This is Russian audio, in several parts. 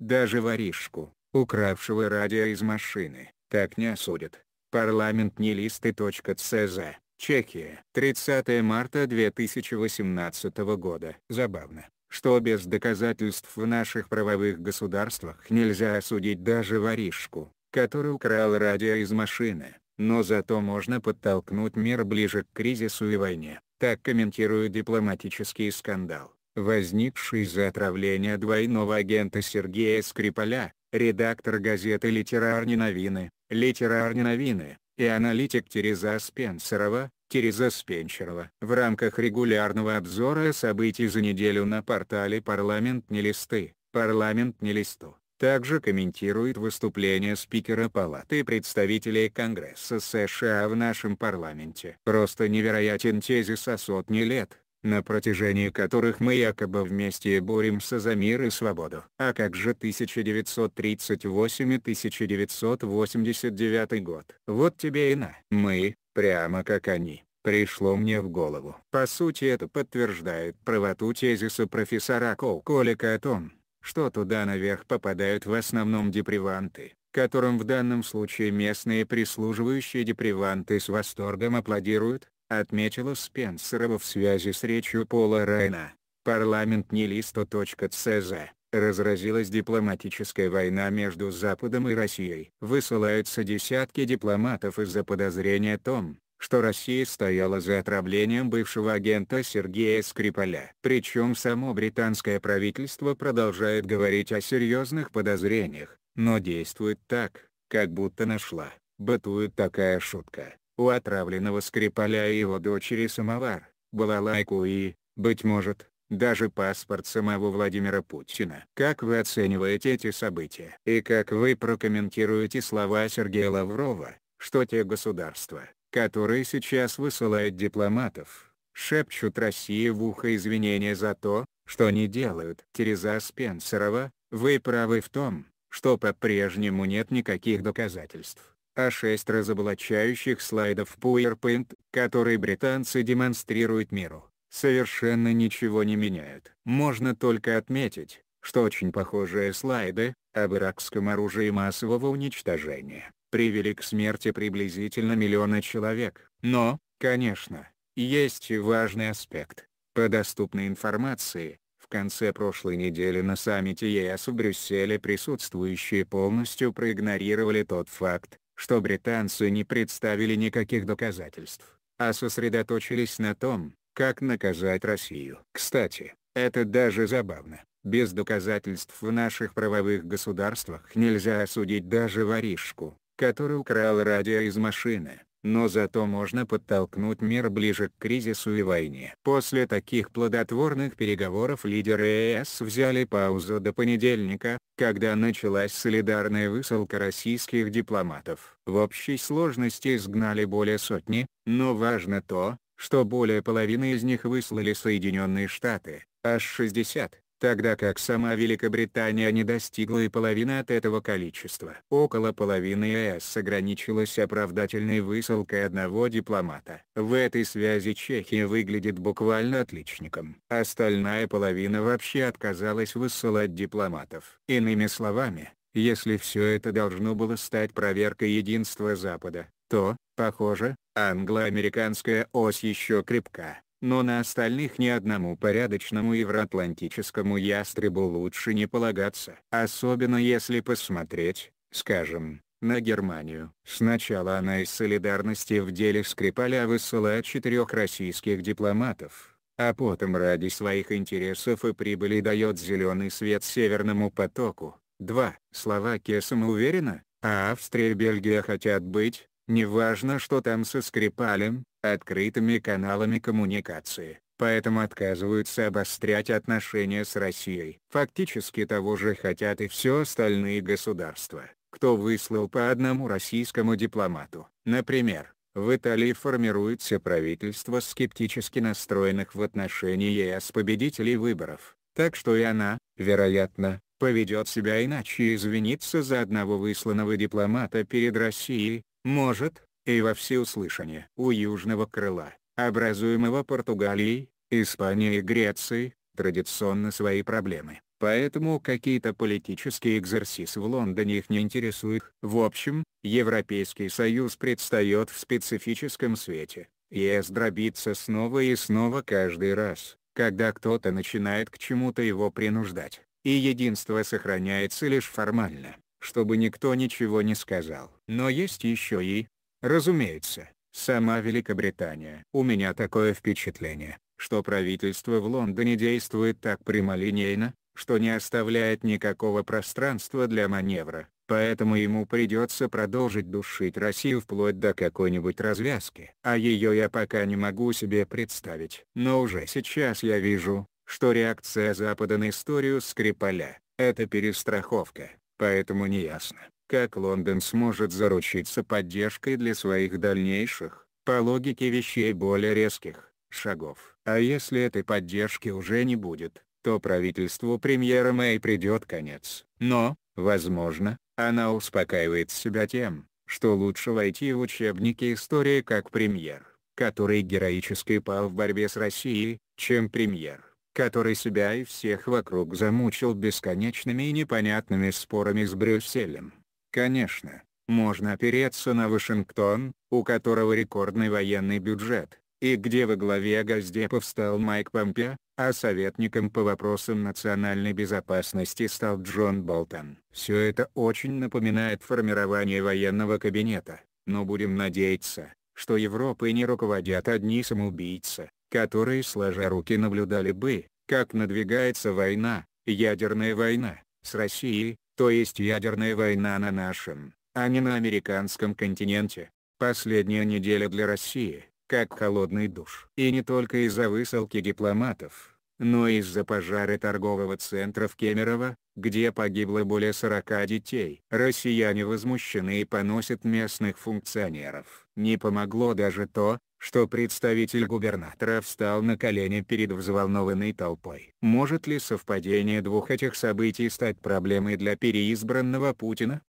Даже воришку, укравшего радио из машины, так не осудят. Парламент не листы. .цз. Чехия. 30 марта 2018 года. Забавно, что без доказательств в наших правовых государствах нельзя осудить даже воришку, который украл радио из машины, но зато можно подтолкнуть мир ближе к кризису и войне. Так комментирует дипломатический скандал возникший из-за отравления двойного агента Сергея Скрипаля, редактор газеты «Литерарные новины», «Литерарные новины» и аналитик Тереза Спенсерова, Тереза Спенчерова. В рамках регулярного обзора событий за неделю на портале «Парламент не листы», «Парламент не листу» также комментирует выступление спикера Палаты представителей Конгресса США в нашем парламенте. Просто невероятен тезис о сотни лет, на протяжении которых мы якобы вместе боремся за мир и свободу. А как же 1938 и 1989 год? Вот тебе и на. Мы, прямо как они пришло мне в голову. По сути это подтверждает правоту тезиса профессора Коуколика о том, что туда наверх попадают в основном деприванты, которым в данном случае местные прислуживающие деприванты с восторгом аплодируют, отметила Спенсерова в связи с речью Пола Райна. Парламент не листо.цз. Разразилась дипломатическая война между Западом и Россией. Высылаются десятки дипломатов из-за подозрения о том, что Россия стояла за отравлением бывшего агента Сергея Скрипаля. Причем само британское правительство продолжает говорить о серьезных подозрениях, но действует так, как будто нашла. Бытует такая шутка у отравленного Скрипаля и его дочери самовар, балалайку и, быть может, даже паспорт самого Владимира Путина. Как вы оцениваете эти события? И как вы прокомментируете слова Сергея Лаврова, что те государства, которые сейчас высылают дипломатов, шепчут России в ухо извинения за то, что они делают. Тереза Спенсерова, вы правы в том, что по-прежнему нет никаких доказательств, а 6 разоблачающих слайдов PowerPoint, которые британцы демонстрируют миру, совершенно ничего не меняют. Можно только отметить, что очень похожие слайды, об иракском оружии массового уничтожения, привели к смерти приблизительно миллиона человек. Но, конечно, есть важный аспект. По доступной информации, в конце прошлой недели на саммите ЕС в Брюсселе присутствующие полностью проигнорировали тот факт, что британцы не представили никаких доказательств, а сосредоточились на том, как наказать Россию. Кстати, это даже забавно. Без доказательств в наших правовых государствах нельзя осудить даже воришку, который украл радио из машины, но зато можно подтолкнуть мир ближе к кризису и войне. После таких плодотворных переговоров лидеры ЕС э взяли паузу до понедельника, когда началась солидарная высылка российских дипломатов. В общей сложности изгнали более сотни, но важно то, что более половины из них выслали Соединенные Штаты, аж 60, тогда как сама Великобритания не достигла и половины от этого количества. Около половины ЕС ограничилась оправдательной высылкой одного дипломата. В этой связи Чехия выглядит буквально отличником. Остальная половина вообще отказалась высылать дипломатов. Иными словами, если все это должно было стать проверкой единства Запада, то, похоже, англо-американская ось еще крепка но на остальных ни одному порядочному евроатлантическому ястребу лучше не полагаться. Особенно если посмотреть, скажем, на Германию. Сначала она из солидарности в деле Скрипаля высылает четырех российских дипломатов, а потом ради своих интересов и прибыли дает зеленый свет Северному потоку. 2. Словакия самоуверена, а Австрия и Бельгия хотят быть, неважно что там со Скрипалем, открытыми каналами коммуникации, поэтому отказываются обострять отношения с Россией. Фактически того же хотят и все остальные государства, кто выслал по одному российскому дипломату. Например, в Италии формируется правительство скептически настроенных в отношении ЕС победителей выборов, так что и она, вероятно, поведет себя иначе и извинится за одного высланного дипломата перед Россией, может, и во всеуслышание у южного крыла, образуемого Португалией, Испанией и Грецией, традиционно свои проблемы. Поэтому какие-то политические экзерсисы в Лондоне их не интересуют. В общем, Европейский Союз предстает в специфическом свете. ЕС дробится снова и снова каждый раз, когда кто-то начинает к чему-то его принуждать, и единство сохраняется лишь формально, чтобы никто ничего не сказал. Но есть еще и Разумеется, сама Великобритания. У меня такое впечатление, что правительство в Лондоне действует так прямолинейно, что не оставляет никакого пространства для маневра, поэтому ему придется продолжить душить Россию вплоть до какой-нибудь развязки. А ее я пока не могу себе представить. Но уже сейчас я вижу, что реакция Запада на историю Скрипаля — это перестраховка, поэтому неясно, как Лондон сможет заручиться поддержкой для своих дальнейших, по логике вещей более резких, шагов. А если этой поддержки уже не будет, то правительству премьера Мэй придет конец. Но, возможно, она успокаивает себя тем, что лучше войти в учебники истории как премьер, который героически пал в борьбе с Россией, чем премьер, который себя и всех вокруг замучил бесконечными и непонятными спорами с Брюсселем. Конечно, можно опереться на Вашингтон, у которого рекордный военный бюджет, и где во главе Газдепа встал Майк Помпе, а советником по вопросам национальной безопасности стал Джон Болтон. Все это очень напоминает формирование военного кабинета, но будем надеяться, что Европой не руководят одни самоубийцы, которые сложа руки наблюдали бы, как надвигается война, ядерная война, с Россией, то есть ядерная война на нашем, а не на американском континенте. Последняя неделя для России, как холодный душ. И не только из-за высылки дипломатов, но из-за пожара торгового центра в Кемерово, где погибло более 40 детей. Россияне возмущены и поносят местных функционеров. Не помогло даже то, что представитель губернатора встал на колени перед взволнованной толпой. Может ли совпадение двух этих событий стать проблемой для переизбранного Путина?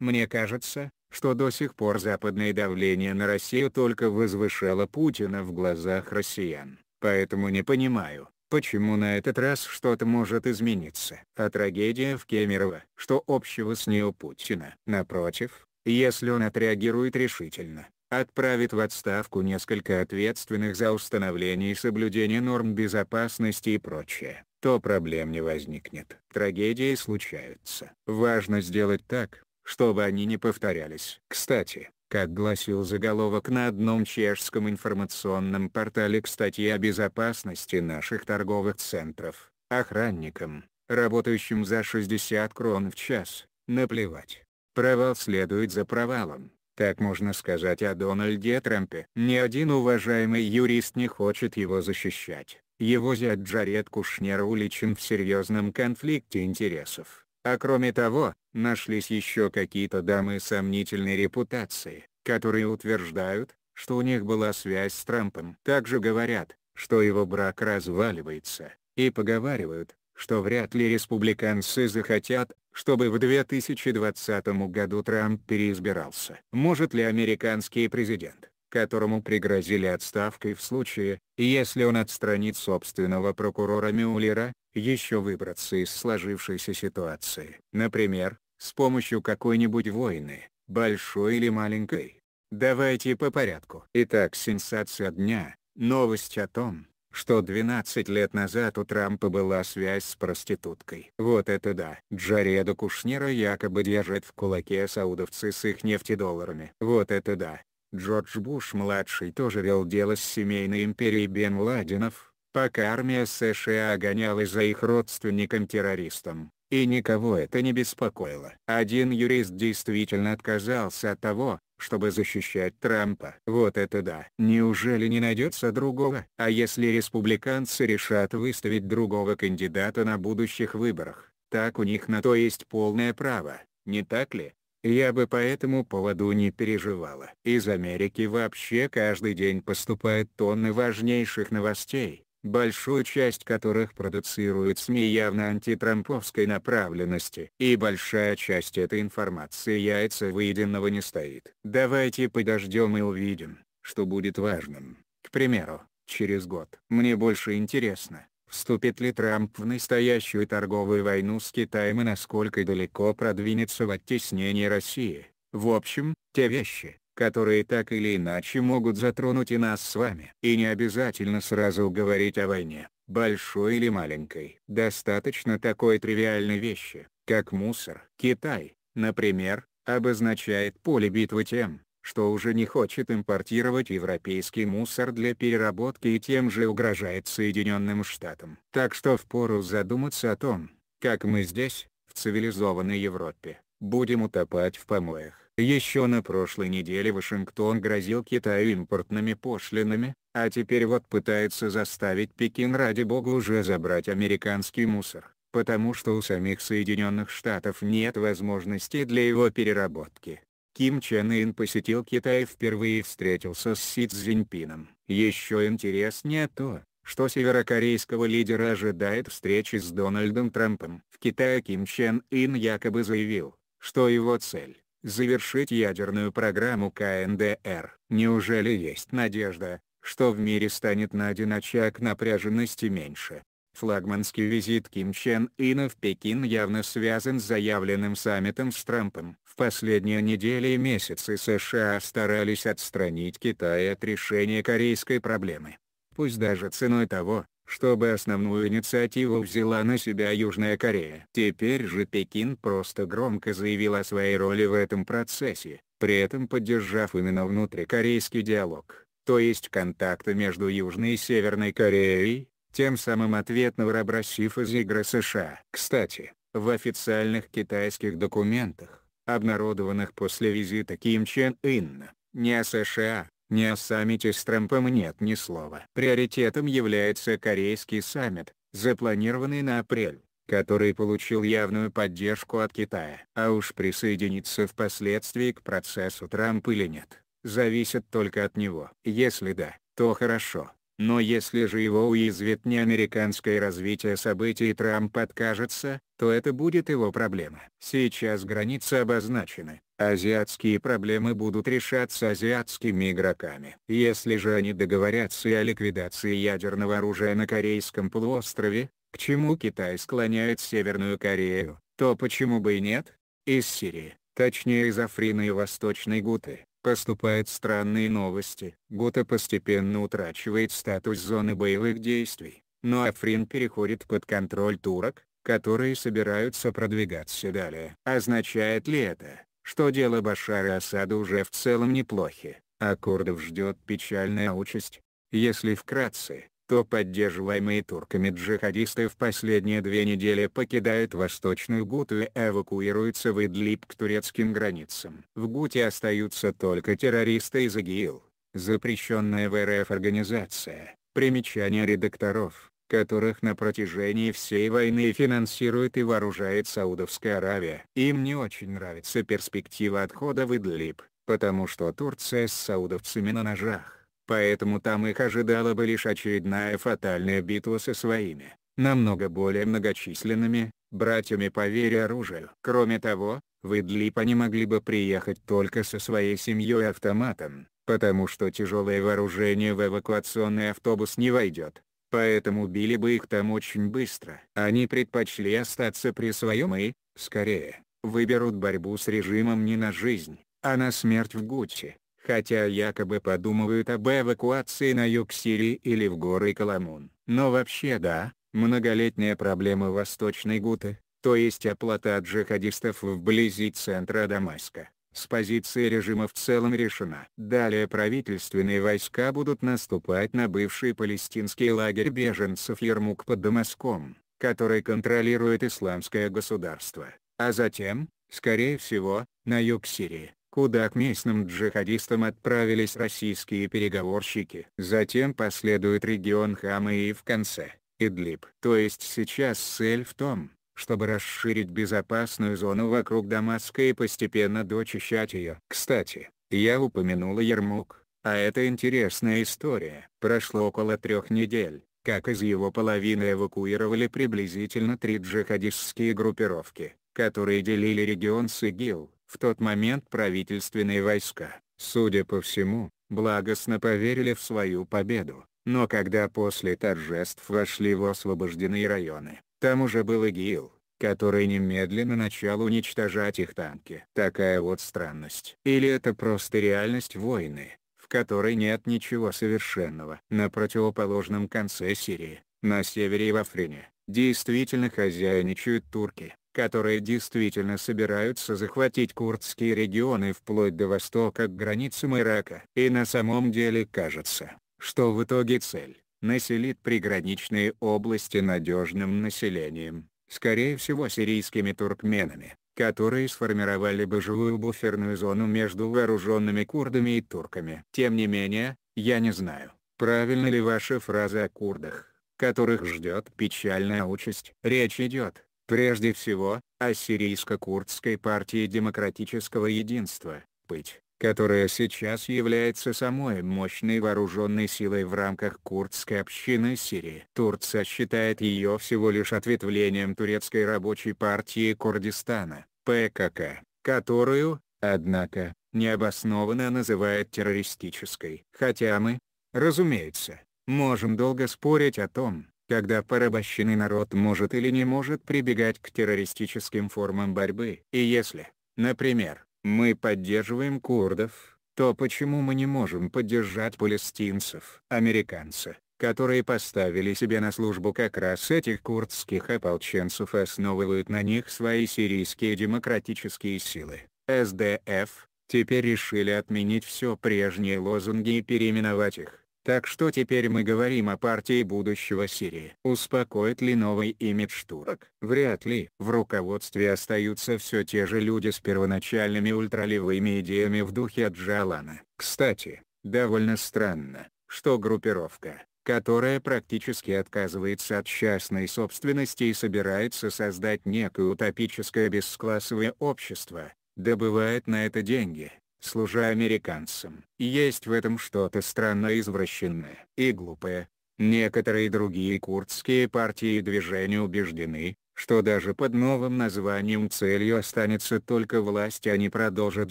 Мне кажется, что до сих пор западное давление на Россию только возвышало Путина в глазах россиян, поэтому не понимаю, Почему на этот раз что-то может измениться? А трагедия в Кемерово, что общего с ней Путина? Напротив, если он отреагирует решительно, отправит в отставку несколько ответственных за установление и соблюдение норм безопасности и прочее, то проблем не возникнет. Трагедии случаются. Важно сделать так, чтобы они не повторялись. Кстати, как гласил заголовок на одном чешском информационном портале к статье о безопасности наших торговых центров, охранникам, работающим за 60 крон в час, наплевать. Провал следует за провалом. Так можно сказать о Дональде Трампе. Ни один уважаемый юрист не хочет его защищать. Его зять Джаред Кушнер уличен в серьезном конфликте интересов. А кроме того, нашлись еще какие-то дамы сомнительной репутации, которые утверждают, что у них была связь с Трампом. Также говорят, что его брак разваливается, и поговаривают, что вряд ли республиканцы захотят, чтобы в 2020 году Трамп переизбирался. Может ли американский президент которому пригрозили отставкой в случае, если он отстранит собственного прокурора Мюллера, еще выбраться из сложившейся ситуации. Например, с помощью какой-нибудь войны, большой или маленькой. Давайте по порядку. Итак, сенсация дня, новость о том, что 12 лет назад у Трампа была связь с проституткой. Вот это да. Джареда Кушнера якобы держит в кулаке саудовцы с их нефтедолларами. Вот это да. Джордж Буш-младший тоже вел дело с семейной империей Бен Ладенов, пока армия США гонялась за их родственником-террористом, и никого это не беспокоило. Один юрист действительно отказался от того, чтобы защищать Трампа. Вот это да! Неужели не найдется другого? А если республиканцы решат выставить другого кандидата на будущих выборах, так у них на то есть полное право, не так ли? я бы по этому поводу не переживала. Из Америки вообще каждый день поступают тонны важнейших новостей, большую часть которых продуцируют СМИ явно антитрамповской направленности. И большая часть этой информации яйца выеденного не стоит. Давайте подождем и увидим, что будет важным. К примеру, через год. Мне больше интересно, Вступит ли Трамп в настоящую торговую войну с Китаем и насколько далеко продвинется в оттеснении России? В общем, те вещи, которые так или иначе могут затронуть и нас с вами. И не обязательно сразу говорить о войне, большой или маленькой. Достаточно такой тривиальной вещи, как мусор. Китай, например, обозначает поле битвы тем, что уже не хочет импортировать европейский мусор для переработки и тем же угрожает Соединенным Штатам. Так что впору задуматься о том, как мы здесь, в цивилизованной Европе, будем утопать в помоях. Еще на прошлой неделе Вашингтон грозил Китаю импортными пошлинами, а теперь вот пытается заставить Пекин ради бога уже забрать американский мусор, потому что у самих Соединенных Штатов нет возможности для его переработки. Ким Чен Ын посетил Китай и впервые встретился с Си Цзиньпином. Еще интереснее то, что северокорейского лидера ожидает встречи с Дональдом Трампом. В Китае Ким Чен Ын якобы заявил, что его цель – завершить ядерную программу КНДР. Неужели есть надежда, что в мире станет найден очаг напряженности меньше? Флагманский визит Ким Чен Ина в Пекин явно связан с заявленным саммитом с Трампом. В последние недели и месяцы США старались отстранить Китай от решения корейской проблемы. Пусть даже ценой того, чтобы основную инициативу взяла на себя Южная Корея. Теперь же Пекин просто громко заявил о своей роли в этом процессе, при этом поддержав именно внутрикорейский диалог, то есть контакты между Южной и Северной Кореей, тем самым ответно выбросив из игры США. Кстати, в официальных китайских документах, обнародованных после визита Ким Чен Ына, ни о США, ни о саммите с Трампом нет ни слова. Приоритетом является корейский саммит, запланированный на апрель который получил явную поддержку от Китая. А уж присоединиться впоследствии к процессу Трамп или нет, зависит только от него. Если да, то хорошо. Но если же его уязвит не американское развитие событий и Трамп откажется, то это будет его проблема. Сейчас границы обозначены. Азиатские проблемы будут решаться азиатскими игроками. Если же они договорятся и о ликвидации ядерного оружия на Корейском полуострове, к чему Китай склоняет Северную Корею, то почему бы и нет? Из Сирии, точнее из Африны и Восточной Гуты, поступают странные новости. Гота постепенно утрачивает статус зоны боевых действий, но ну Африн переходит под контроль турок, которые собираются продвигаться далее. Означает ли это, что дело Башара Асада уже в целом неплохи, а курдов ждет печальная участь? Если вкратце, то поддерживаемые турками джихадисты в последние две недели покидают Восточную Гуту и эвакуируются в Идлиб к турецким границам. В Гуте остаются только террористы из ИГИЛ, запрещенная в РФ организация, примечания редакторов, которых на протяжении всей войны финансирует и вооружает Саудовская Аравия. Им не очень нравится перспектива отхода в Идлиб, потому что Турция с саудовцами на ножах поэтому там их ожидала бы лишь очередная фатальная битва со своими, намного более многочисленными, братьями по вере оружию. Кроме того, в Идлип они могли бы приехать только со своей семьей автоматом, потому что тяжелое вооружение в эвакуационный автобус не войдет. Поэтому били бы их там очень быстро. Они предпочли остаться при своем и, скорее, выберут борьбу с режимом не на жизнь, а на смерть в Гуччи хотя якобы подумывают об эвакуации на юг Сирии или в горы Каламун, Но вообще да, многолетняя проблема Восточной Гуты, то есть оплата от джихадистов вблизи центра Дамаска, с позиции режима в целом решена. Далее правительственные войска будут наступать на бывший палестинский лагерь беженцев Ермук под Дамаском, который контролирует исламское государство, а затем, скорее всего, на юг Сирии куда к местным джихадистам отправились российские переговорщики. Затем последует регион Хама и в конце – Идлиб. То есть сейчас цель в том, чтобы расширить безопасную зону вокруг Дамаска и постепенно дочищать ее. Кстати, я упомянула Ермук, а это интересная история. Прошло около трех недель, как из его половины эвакуировали приблизительно три джихадистские группировки, которые делили регион с ИГИЛ в тот момент правительственные войска, судя по всему, благостно поверили в свою победу, но когда после торжеств вошли в освобожденные районы, там уже был ИГИЛ, который немедленно начал уничтожать их танки. Такая вот странность. Или это просто реальность войны, в которой нет ничего совершенного. На противоположном конце Сирии, на севере и в Африне, действительно хозяйничают турки которые действительно собираются захватить курдские регионы вплоть до востока к границам Ирака. И на самом деле кажется, что в итоге цель – населит приграничные области надежным населением, скорее всего сирийскими туркменами, которые сформировали бы живую буферную зону между вооруженными курдами и турками. Тем не менее, я не знаю, правильно ли ваша фраза о курдах, которых ждет печальная участь. Речь идет Прежде всего, ассирийско-курдской партии демократического единства, ПЫТЬ, которая сейчас является самой мощной вооруженной силой в рамках курдской общины Сирии. Турция считает ее всего лишь ответвлением турецкой рабочей партии Курдистана, ПКК, которую, однако, необоснованно называет террористической. Хотя мы, разумеется, можем долго спорить о том, когда порабощенный народ может или не может прибегать к террористическим формам борьбы. И если, например, мы поддерживаем курдов, то почему мы не можем поддержать палестинцев? Американцы, которые поставили себе на службу как раз этих курдских ополченцев основывают на них свои сирийские демократические силы, СДФ, теперь решили отменить все прежние лозунги и переименовать их так что теперь мы говорим о партии будущего Сирии. Успокоит ли новый имидж турок? Вряд ли. В руководстве остаются все те же люди с первоначальными ультралевыми идеями в духе Аджалана. Кстати, довольно странно, что группировка, которая практически отказывается от частной собственности и собирается создать некое утопическое бесклассовое общество, добывает на это деньги служа американцам. Есть в этом что-то странно извращенное и глупое. Некоторые другие курдские партии и движения убеждены, что даже под новым названием целью останется только власть и а они продолжат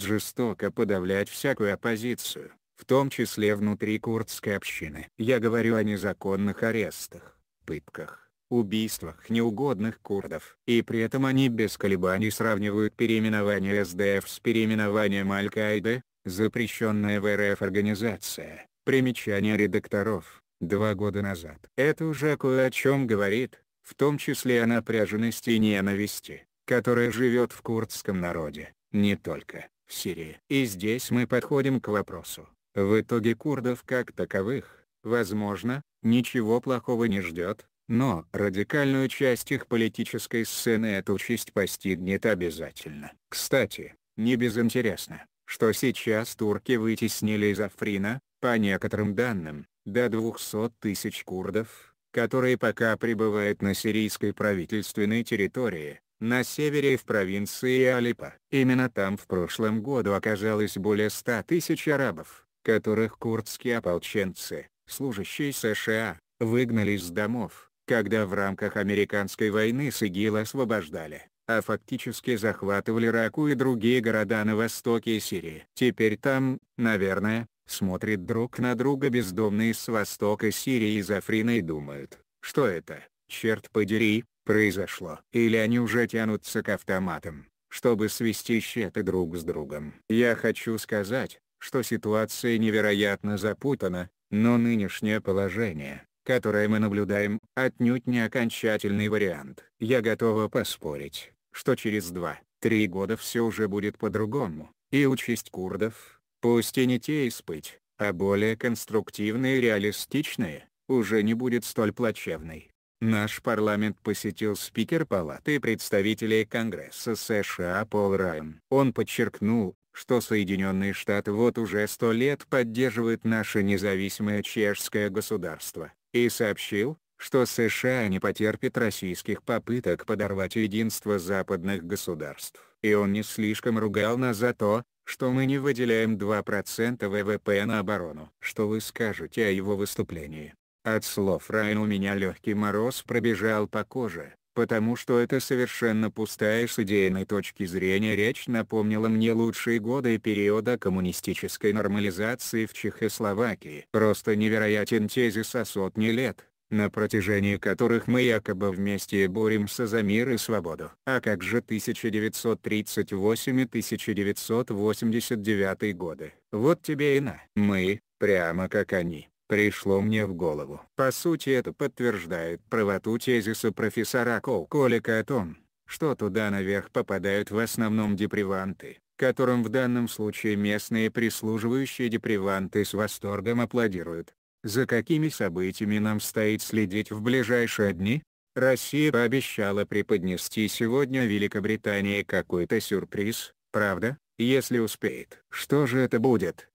жестоко подавлять всякую оппозицию, в том числе внутри курдской общины. Я говорю о незаконных арестах, пытках убийствах неугодных курдов. И при этом они без колебаний сравнивают переименование СДФ с переименованием Аль-Каиды, запрещенная в РФ организация. Примечание редакторов. Два года назад. Это уже кое о чем говорит, в том числе о напряженности и ненависти, которая живет в курдском народе, не только в Сирии. И здесь мы подходим к вопросу. В итоге курдов как таковых, возможно, ничего плохого не ждет, но радикальную часть их политической сцены эту честь постигнет обязательно. Кстати, не безинтересно, что сейчас турки вытеснили из Африна, по некоторым данным, до 200 тысяч курдов, которые пока пребывают на сирийской правительственной территории, на севере в провинции Алипа. Именно там в прошлом году оказалось более 100 тысяч арабов, которых курдские ополченцы, служащие США, выгнали из домов когда в рамках американской войны с ИГИЛ освобождали, а фактически захватывали Раку и другие города на востоке Сирии. Теперь там, наверное, смотрят друг на друга бездомные с востока Сирии из Африны и думают, что это, черт подери, произошло. Или они уже тянутся к автоматам, чтобы свести счеты друг с другом. Я хочу сказать, что ситуация невероятно запутана, но нынешнее положение, которое мы наблюдаем, отнюдь не окончательный вариант. Я готова поспорить, что через 2-3 года все уже будет по-другому, и участь курдов, пусть и не те испыть, а более конструктивные и реалистичные, уже не будет столь плачевной. Наш парламент посетил спикер Палаты представителей Конгресса США Пол Райан. Он подчеркнул, что Соединенные Штаты вот уже сто лет поддерживают наше независимое чешское государство и сообщил, что США не потерпит российских попыток подорвать единство западных государств. И он не слишком ругал нас за то, что мы не выделяем 2% ВВП на оборону. Что вы скажете о его выступлении? От слов Райан у меня легкий мороз пробежал по коже, потому что это совершенно пустая с идейной точки зрения речь напомнила мне лучшие годы периода коммунистической нормализации в Чехословакии. Просто невероятен тезис о сотни лет, на протяжении которых мы якобы вместе боремся за мир и свободу. А как же 1938 и 1989 годы? Вот тебе и на. Мы, прямо как они, пришло мне в голову. По сути это подтверждает правоту тезиса профессора Коуколика о том, что туда наверх попадают в основном деприванты, которым в данном случае местные прислуживающие деприванты с восторгом аплодируют. За какими событиями нам стоит следить в ближайшие дни? Россия пообещала преподнести сегодня Великобритании какой-то сюрприз, правда, если успеет. Что же это будет?